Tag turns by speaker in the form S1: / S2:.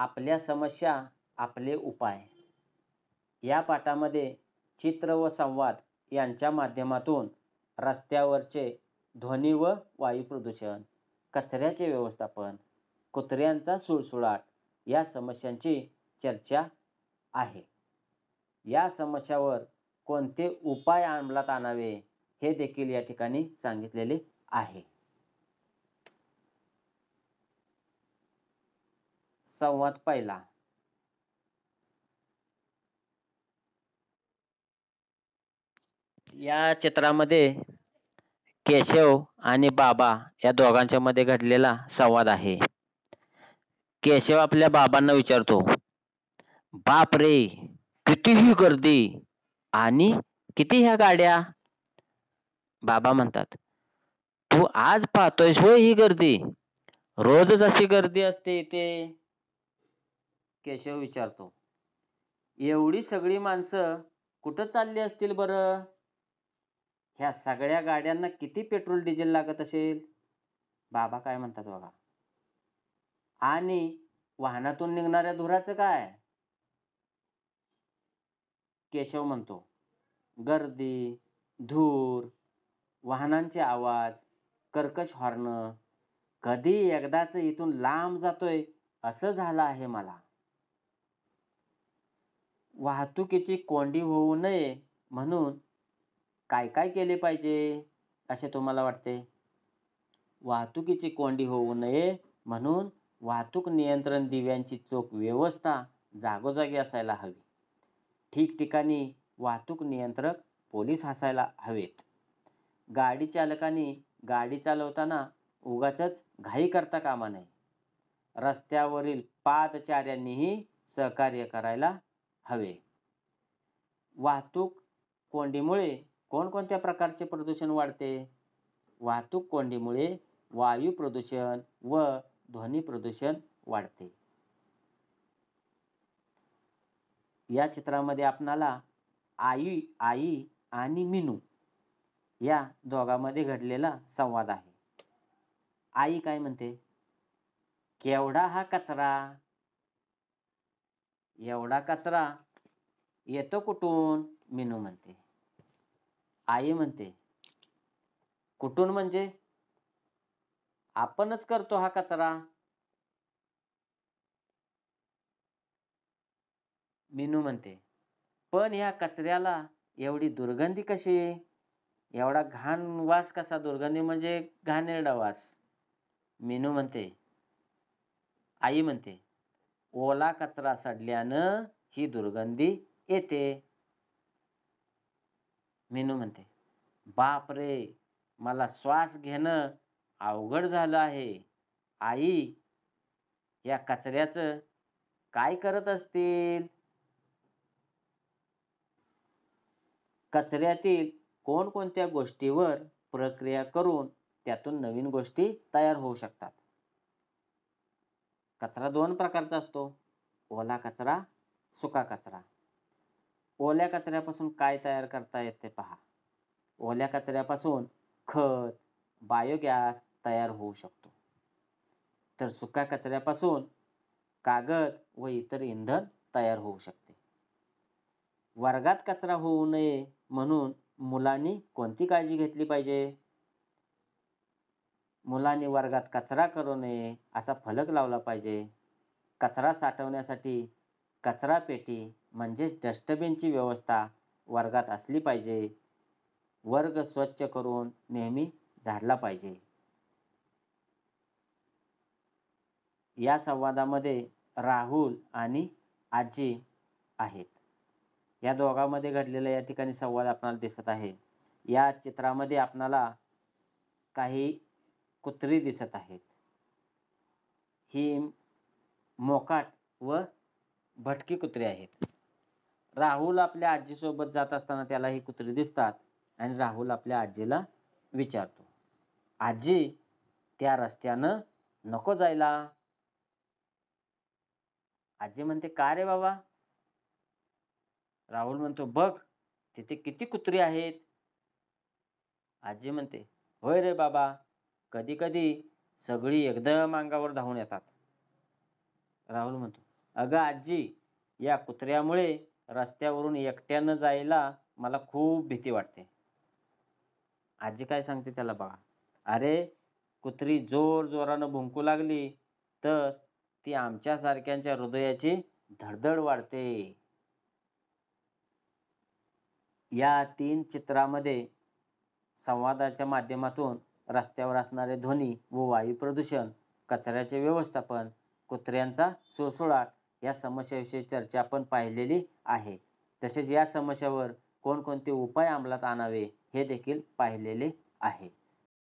S1: आपल्या समस्या आपले उपाय या पाठामध्ये चित्र व संवाद यांच्या माध्यमातून रस्त्यावरचे ध्वनी व वायू प्रदूषण कचऱ्याचे व्यवस्थापन कुत्र्यांचा सुळसुळाट या समस्यांची चर्चा आहे या समस्यावर कोणते उपाय अंमलात आणावे हे देखील या ठिकाणी सांगितलेले आहे संवाद पहिला या चित्रामध्ये केशव आणि बाबा या दोघांच्या मध्ये घडलेला संवाद आहे केशव आपल्या बाबांना विचारतो बाप रे किती ही गर्दी आणि किती ह्या गाड्या बाबा म्हणतात तू आज पाहतोयस होय ही गर्दी रोजच अशी गर्दी असते इथे केशव विचारतो एवढी सगळी माणसं कुठं चालली असतील बरं ह्या सगळ्या गाड्यांना किती पेट्रोल डिझेल लागत असेल बाबा काय म्हणतात बघा आणि वाहनातून निघणाऱ्या धुराचं काय केशव म्हणतो गर्दी धूर वाहनांचे आवाज कर्कश हॉर्न कधी एकदाच इथून लांब जातोय असं झालं आहे मला वाहतुकीची कोंडी होऊ नये म्हणून काय काय केले पाहिजे असे तुम्हाला वाटते वाहतुकीची कोंडी होऊ नये म्हणून वाहतूक नियंत्रण दिव्यांची चोख व्यवस्था जागोजागी असायला हवी ठिकठिकाणी वाहतूक नियंत्रक पोलीस असायला हवेत गाडी चालकांनी गाडी चालवताना उगाचच घाई करता कामा नये रस्त्यावरील पादचाऱ्यांनीही सहकार्य करायला हवे वाहतूक कोंडीमुळे कोणकोणत्या प्रकारचे प्रदूषण वाढते वाहतूक कोंडीमुळे वायू प्रदूषण व ध्वनी प्रदूषण वाढते या चित्रामध्ये आपणाला आई आई आणि मिनू या दोघांमध्ये घडलेला संवाद आहे आई काय म्हणते केवढा हा कचरा एवढा कचरा येतो कुठून मिनू म्हणते आई म्हणते कुठून म्हणजे आपणच करतो हा कचरा मिनू म्हणते पण या कचऱ्याला एवढी दुर्गंधी कशी एवढा घाण वास कसा दुर्गंधी म्हणजे घाणेरडा वास मिनू म्हणते आई म्हणते ओला कचरा सडल्यानं ही दुर्गंधी येते मेनू म्हणते बाप रे मला श्वास घेणं अवघड झालं आहे आई या कचऱ्याचं काय करत असतील कचऱ्यातील कोणत्या गोष्टीवर प्रक्रिया करून त्यातून नवीन गोष्टी तयार होऊ शकतात कचरा दोन प्रकारचा असतो ओला कचरा सुका कचरा ओल्या कचऱ्यापासून काय तयार करता येते पहा ओल्या कचऱ्यापासून खत बायोगॅस तयार होऊ शकतो तर सुक्या कचऱ्यापासून कागद व इतर इंधन तयार होऊ शकते वर्गात कचरा होऊ नये म्हणून मुलांनी कोणती काळजी घेतली पाहिजे मुलांनी वर्गात कचरा करू नये असा फलक लावला पाहिजे कचरा साठवण्यासाठी कचरा पेटी म्हणजेच डस्टबिनची व्यवस्था वर्गात असली पाहिजे वर्ग स्वच्छ करून नेहमी झाडला पाहिजे या संवादामध्ये राहुल आणि आजी आहेत या दोघांमध्ये घडलेला या ठिकाणी संवाद आपल्याला दिसत आहे या चित्रामध्ये आपणाला काही कुत्री दिसत आहेत ही मोकाट व भटकी कुत्री आहेत राहुल आपल्या आजीसोबत जात असताना त्याला ही कुत्री दिसतात आणि राहुल आपल्या आजीला विचारतो आजी त्या रस्त्यानं नको जायला आजी म्हणते का रे बाबा राहुल म्हणतो बघ तिथे किती कुत्री आहेत आजी म्हणते होय रे बाबा कधी कधी सगळी एकदम अंगावर धावून येतात राहुल म्हणतो अगं आजी या कुत्र्यामुळे रस्त्यावरून एकट्यानं जायला मला खूप भीती वाटते आजी काय सांगते त्याला बघा अरे कुत्री जोर जोरानं भुंकू लागली तर ती आमच्यासारख्यांच्या हृदयाची धडधड वाढते या तीन चित्रामध्ये संवादाच्या माध्यमातून रस्त्यावर असणारे ध्वनी व वायू प्रदूषण कचऱ्याचे व्यवस्थापन कुत्र्यांचा सुळसुळाट या समस्याविषयी चर्चा आपण पाहिलेली आहे तसेच या समस्यावर कोणकोणते उपाय अंमलात आणावे हे देखील पाहिलेले आहे